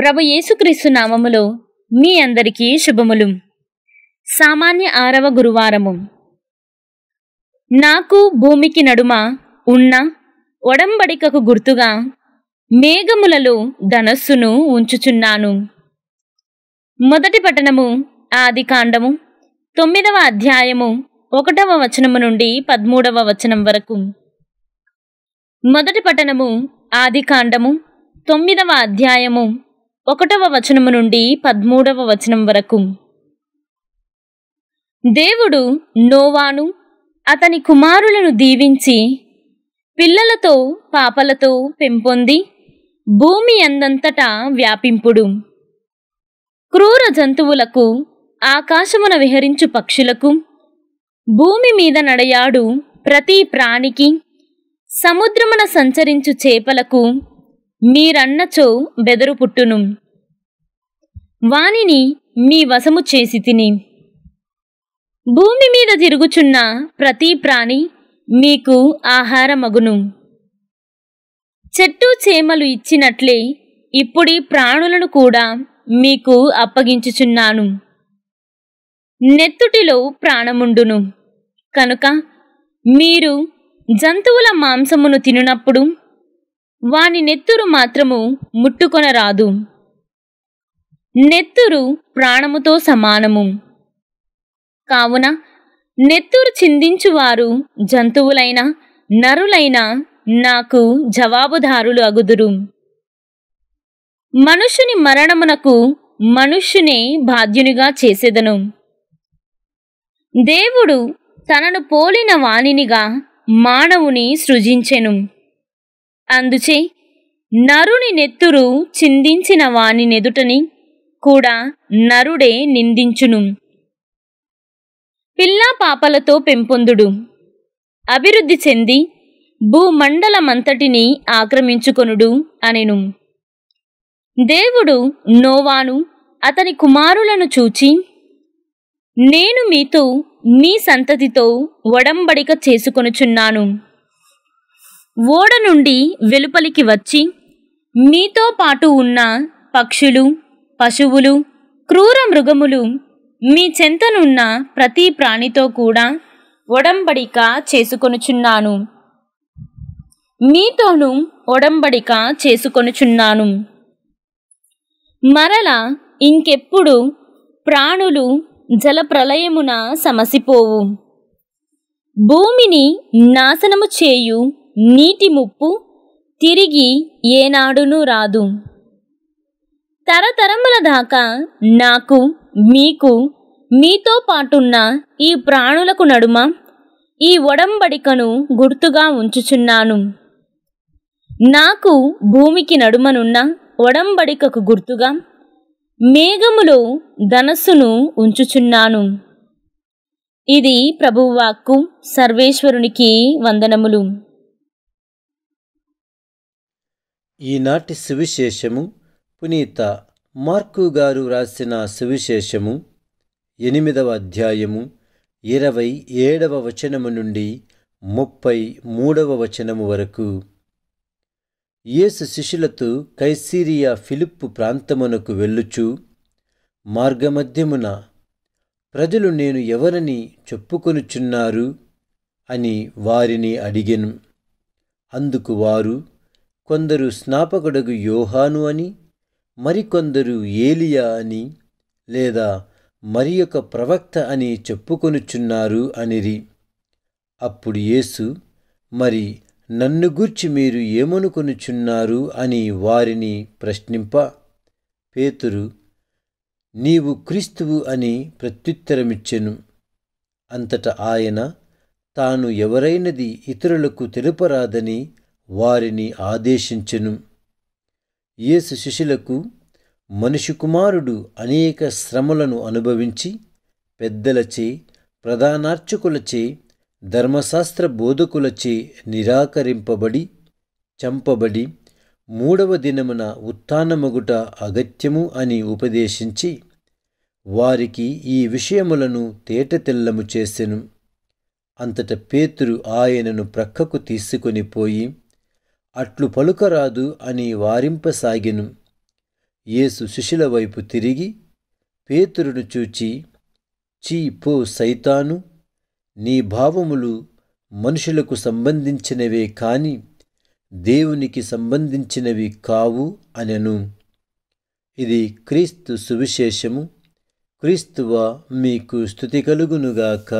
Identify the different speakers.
Speaker 1: ప్రభు యేసుక్రీస్తు నామములో మీ అందరికీ శుభములు సామాన్య ఆరవ గురువారము నాకు భూమికి నడుమ ఉన్న ఒడంబడికకు గుర్తుగా మేఘములలో ధనస్సును ఉంచుచున్నాను మొదటి పట్టణము ఆది కాండము తొమ్మిదవ అధ్యాయము ఒకటవ వచనము నుండి పదమూడవ వచనం వరకు మొదటి పట్టణము ఆది కాండము తొమ్మిదవ అధ్యాయము ఒకటవ వచనము నుండి పదమూడవ వచనం వరకు దేవుడు నోవాను అతని కుమారులను దీవించి పిల్లలతో పాపలతో పెంపొంది భూమి అందంతటా వ్యాపింపుడు క్రూర జంతువులకు ఆకాశమున విహరించు పక్షులకు భూమి మీద నడయాడు ప్రతి ప్రాణికి సముద్రమున సంచరించు చేపలకు మీరన్నచో బెదరు పుట్టును వానిని మీ వశము చేసి తిని భూమి మీద తిరుగుచున్న ప్రతి ప్రాణి మీకు ఆహారమగును చెట్టు చేమలు ఇచ్చినట్లే ఇప్పుడి ప్రాణులను కూడా మీకు అప్పగించుచున్నాను నెత్తుటిలో ప్రాణముండును కనుక మీరు జంతువుల మాంసమును తినప్పుడు వాని నెత్తురు మాత్రము ముట్టుకొనరాదు నెత్తురు ప్రాణముతో సమానము కావున నెత్తురు చిందించువారు జంతువులైన నరులైన నాకు జవాబుదారులు అగుదురు మనుషుని మరణమునకు మనుష్యునే బాధ్యునిగా చేసేదను దేవుడు తనను పోలిన వాణినిగా మానవుని సృజించెను అందుచే నరుని నెత్తురు చిందించిన వాని నెదుటని కూడా నరుడే నిందించును పిల్లా పాపలతో పెంపొందుడు అభివృద్ధి చెంది భూమండలమంతటిని ఆక్రమించుకొనుడు అనెను దేవుడు నోవాను అతని కుమారులను చూచి నేను మీతో మీ సంతతితో ఒడంబడిక చేసుకొనుచున్నాను ఓడ నుండి వెలుపలికి వచ్చి మీతో పాటు ఉన్న పక్షులు పశువులు క్రూర మృగములు మీ చెంతనున్న ప్రతి ప్రాణితో కూడా ఒడంబడిక చేసుకొనుచున్నాను మీతోను ఒడంబడిక చేసుకొనుచున్నాను మరల ఇంకెప్పుడు ప్రాణులు జలప్రలయమున సమసిపోవు భూమిని నాశనము చేయు నీటి ముప్పు తిరిగి ఏనాడునూ రాదు తరతరముల దాకా నాకు మీకు మీతో పాటున్న ఈ ప్రాణులకు నడుమ ఈ ఒడంబడికను గుర్తుగా ఉంచుచున్నాను నాకు భూమికి నడుమనున్న ఒడంబడికకు గుర్తుగా మేఘములో ధనస్సును ఉంచుచున్నాను ఇది ప్రభువాక్కు సర్వేశ్వరునికి వందనములు
Speaker 2: ఈనాటి సువిశేషము పునీత మార్కు గారు రాసిన సువిశేషము ఎనిమిదవ అధ్యాయము ఇరవై ఏడవ వచనము నుండి ముప్పై మూడవ వచనము వరకు యేసు శిష్యులతో కైసీరియా ఫిలిప్పు ప్రాంతమునకు వెళ్ళుచు మార్గమధ్యమున ప్రజలు నేను ఎవరని చెప్పుకొనుచున్నారు అని వారిని అడిగెను అందుకు వారు కొందరు స్నాపకుడుగు యోహాను అని మరికొందరు ఏలియా అని లేదా మరి ఒక ప్రవక్త అని చెప్పుకొనుచున్నారు అనిరి అప్పుడు యేసు మరి నన్ను గూర్చి మీరు ఏమనుకొనుచున్నారు అని వారిని ప్రశ్నింప పేతురు నీవు క్రీస్తువు అని ప్రత్యుత్తరమిచ్చెను అంతట ఆయన తాను ఎవరైనది ఇతరులకు తెలుపరాదని వారిని ఆదేశించెను యేసు శిష్యులకు మనిషి కుమారుడు అనేక శ్రమలను అనుభవించి పెద్దలచే ప్రధానార్చకులచే ధర్మశాస్త్ర బోధకులచే నిరాకరింపబడి చంపబడి మూడవ దినమున ఉత్నమగుట అగత్యము అని ఉపదేశించి వారికి ఈ విషయములను తేట తెల్లము చేసెను అంతట పేతురు ఆయనను ప్రక్కకు తీసుకొని పోయి అట్లు పలుకరాదు అని వారింపసాగెను యేసు శిష్యుల వైపు తిరిగి పేతురును చూచి చీ పో సైతాను నీ భావములు మనుషులకు సంబంధించినవే కాని దేవునికి సంబంధించినవి కావు అనెను ఇది క్రీస్తు సువిశేషము క్రీస్తువ మీకు స్థుతి కలుగునుగాక